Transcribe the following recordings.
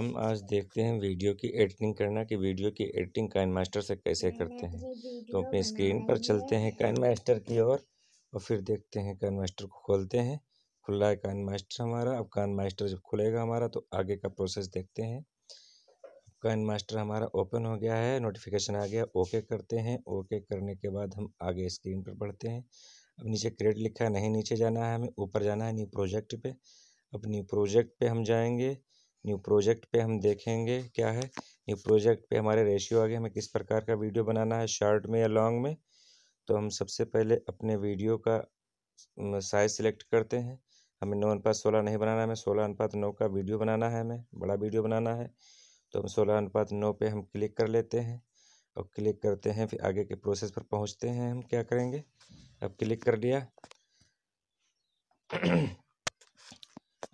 हम आज देखते हैं वीडियो की एडिटिंग करना कि वीडियो की एडिटिंग काइन मास्टर से कैसे करते तो हैं तो अपनी स्क्रीन पर चलते हैं काइन मास्टर की ओर और, और फिर देखते हैं काइन मास्टर को खोलते हैं खुला है काइन मास्टर हमारा अब काइन मास्टर जब खुलेगा हमारा तो आगे का प्रोसेस देखते हैं काइन मास्टर हमारा ओपन हो गया है नोटिफिकेशन आ गया ओके करते हैं ओके करने के बाद हम आगे स्क्रीन पर बढ़ते हैं अब नीचे क्रेड लिखा है नहीं नीचे जाना है हमें ऊपर जाना है न्यू प्रोजेक्ट पर अपनी प्रोजेक्ट पे हम जाएंगे न्यू प्रोजेक्ट पे हम देखेंगे क्या है न्यू प्रोजेक्ट पे हमारे रेशियो आ गए हमें किस प्रकार का वीडियो बनाना है शॉर्ट में या लॉन्ग में तो हम सबसे पहले अपने वीडियो का साइज सिलेक्ट करते हैं हमें नौ अनुपात सोलह नहीं बनाना है हमें सोलह अनुपात नौ का वीडियो बनाना है हमें बड़ा वीडियो बनाना है तो हम सोलह अनुपात नौ पे हम क्लिक कर लेते हैं और क्लिक करते हैं फिर आगे के प्रोसेस पर पहुंचते हैं हम क्या करेंगे अब क्लिक कर लिया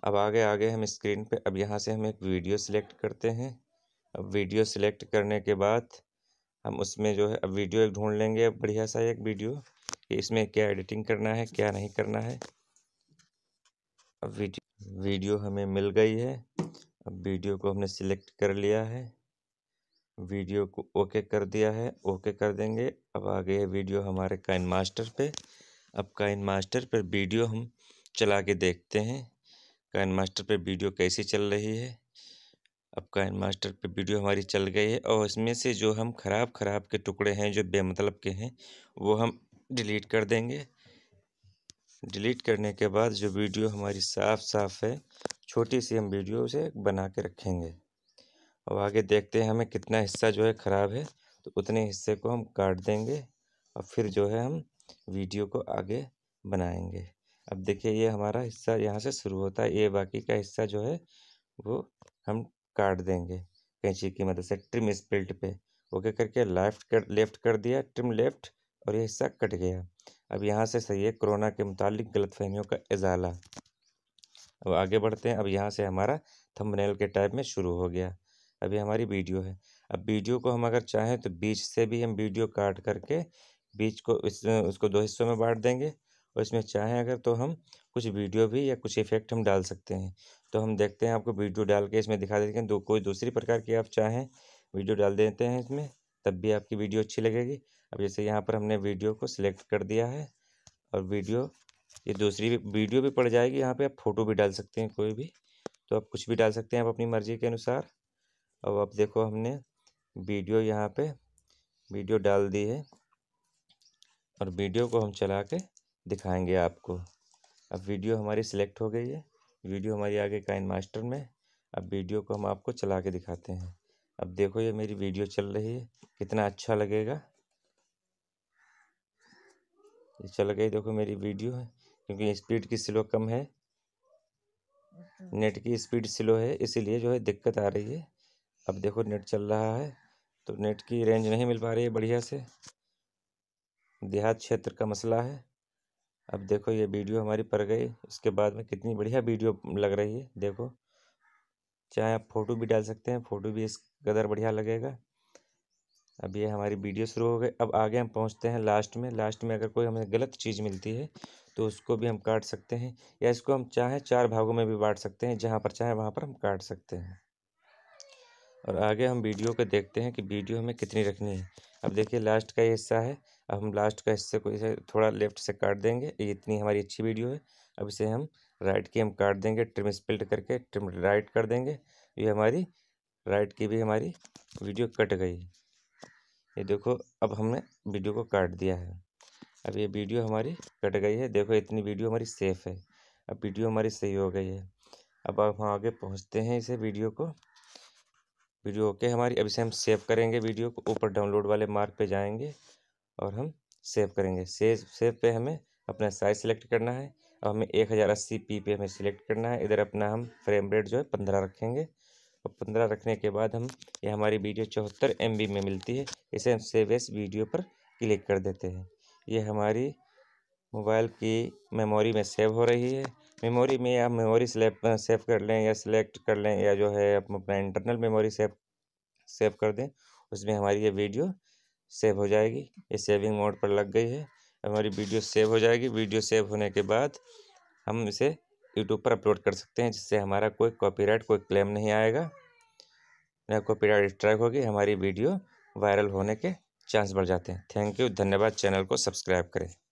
अब आगे आगे हम स्क्रीन पे अब यहाँ से हम एक वीडियो सिलेक्ट करते हैं अब वीडियो सिलेक्ट करने के बाद हम उसमें जो है अब वीडियो एक ढूंढ लेंगे अब बढ़िया सा एक वीडियो कि इसमें क्या एडिटिंग करना है क्या नहीं करना है अब वीडियो वीडियो हमें मिल गई है अब वीडियो को हमने सिलेक्ट कर लिया है वीडियो को ओके कर दिया है ओके कर देंगे अब आ गई है वीडियो हमारे काइन मास्टर पे अब काइन मास्टर पर वीडियो हम चला के देखते हैं काइन मास्टर पर वीडियो कैसे चल रही है अब काइन मास्टर पर वीडियो हमारी चल गई है और इसमें से जो हम ख़राब ख़राब के टुकड़े हैं जो बेमतलब के हैं वो हम डिलीट कर देंगे डिलीट करने के बाद जो वीडियो हमारी साफ साफ है छोटी सी हम वीडियो उसे बना के रखेंगे और आगे देखते हैं हमें कितना हिस्सा जो है ख़राब है तो उतने हिस्से को हम काट देंगे और फिर जो है हम वीडियो को आगे बनाएंगे अब देखिए ये हमारा हिस्सा यहाँ से शुरू होता है ये बाकी का हिस्सा जो है वो हम काट देंगे कैंची की मदद से ट्रिम स्पिल्ट पे ओके करके लेफ्ट कर लेफ्ट कर दिया ट्रिम लेफ्ट और ये हिस्सा कट गया अब यहाँ से सही है कोरोना के मुतालिक गलत फहमियों का इजाला अब आगे बढ़ते हैं अब यहाँ से हमारा थंबनेल के टाइप में शुरू हो गया अभी हमारी वीडियो है अब वीडियो को हम अगर चाहें तो बीच से भी हम वीडियो काट करके बीच को इस उसको दो हिस्सों में बांट देंगे और इसमें चाहें अगर तो हम कुछ वीडियो भी या कुछ इफेक्ट हम डाल सकते हैं तो हम देखते हैं आपको वीडियो डाल के इसमें दिखा देते हैं दो कोई दूसरी प्रकार की आप चाहें वीडियो डाल देते हैं इसमें तब भी आपकी वीडियो अच्छी लगेगी अब जैसे यहाँ पर हमने वीडियो को सिलेक्ट कर दिया है और वीडियो ये दूसरी भी वीडियो भी पड़ जाएगी यहाँ पे आप फ़ोटो भी डाल सकते हैं कोई भी तो आप कुछ भी डाल सकते हैं आप अपनी मर्ज़ी के अनुसार अब आप देखो हमने वीडियो यहाँ पे वीडियो डाल दी है और वीडियो को हम चला के दिखाएँगे आपको अब वीडियो हमारी सेलेक्ट हो गई है वीडियो हमारी आगे काइन मास्टर में अब वीडियो को हम आपको चला के दिखाते हैं अब देखो ये मेरी वीडियो चल रही है कितना अच्छा लगेगा ये चल गई देखो मेरी वीडियो है क्योंकि स्पीड की स्लो कम है नेट की स्पीड स्लो है इसीलिए जो है दिक्कत आ रही है अब देखो नेट चल रहा है तो नेट की रेंज नहीं मिल पा रही है बढ़िया से देहात क्षेत्र का मसला है अब देखो ये वीडियो हमारी पड़ गई उसके बाद में कितनी बढ़िया वीडियो लग रही है देखो चाहे आप फ़ोटो भी डाल सकते हैं फ़ोटो भी इस कदर बढ़िया लगेगा अब ये हमारी वीडियो शुरू हो गई अब आगे हम पहुंचते हैं लास्ट में लास्ट में अगर कोई हमें गलत चीज़ मिलती है तो उसको भी हम काट सकते हैं या इसको हम चाहें चार भागों में भी बांट सकते हैं जहाँ पर चाहें वहाँ पर हम काट सकते हैं और आगे हम वीडियो को देखते हैं कि वीडियो हमें कितनी रखनी है अब देखिए लास्ट का ये हिस्सा है अब हम लास्ट का हिस्से को इसे थोड़ा लेफ्ट से काट देंगे ये इतनी हमारी अच्छी वीडियो है अब इसे हम राइट की हम काट देंगे ट्रिम स्प्लिट करके ट्रिम राइट कर देंगे ये हमारी राइट की भी हमारी वीडियो कट गई ये देखो अब हमने वीडियो को काट दिया है अब ये वीडियो हमारी कट गई है देखो इतनी वीडियो हमारी सेफ़ है अब वीडियो हमारी सही हो गई है अब हम आगे पहुँचते हैं इसे वीडियो को वीडियो ओके हमारी अभी से हम सेव करेंगे वीडियो को ऊपर डाउनलोड वाले मार्क पे जाएंगे और हम सेव करेंगे सेव सेव पे हमें अपना साइज सेलेक्ट करना है और हमें एक हज़ार अस्सी पी पे हमें सेलेक्ट करना है इधर अपना हम फ्रेम रेट जो है पंद्रह रखेंगे और पंद्रह रखने के बाद हम ये हमारी वीडियो चौहत्तर एम में मिलती है इसे हम सेव एस वीडियो पर क्लिक कर देते हैं ये हमारी मोबाइल की मेमोरी में सेव हो रही है मेमोरी में आप मेमोरी स्लेप सेव कर लें या सिलेक्ट कर लें या जो है आप अपना इंटरनल मेमोरी सेव सेव कर दें उसमें हमारी ये वीडियो सेव हो जाएगी ये सेविंग मोड पर लग गई है हमारी वीडियो सेव हो जाएगी वीडियो सेव होने के बाद हम इसे यूट्यूब पर अपलोड कर सकते हैं जिससे हमारा कोई कॉपीराइट कोई क्लेम नहीं आएगा ना कॉपीराइट स्ट्राइक होगी हमारी वीडियो वायरल होने के चांस बढ़ जाते हैं थैंक यू धन्यवाद चैनल को सब्सक्राइब करें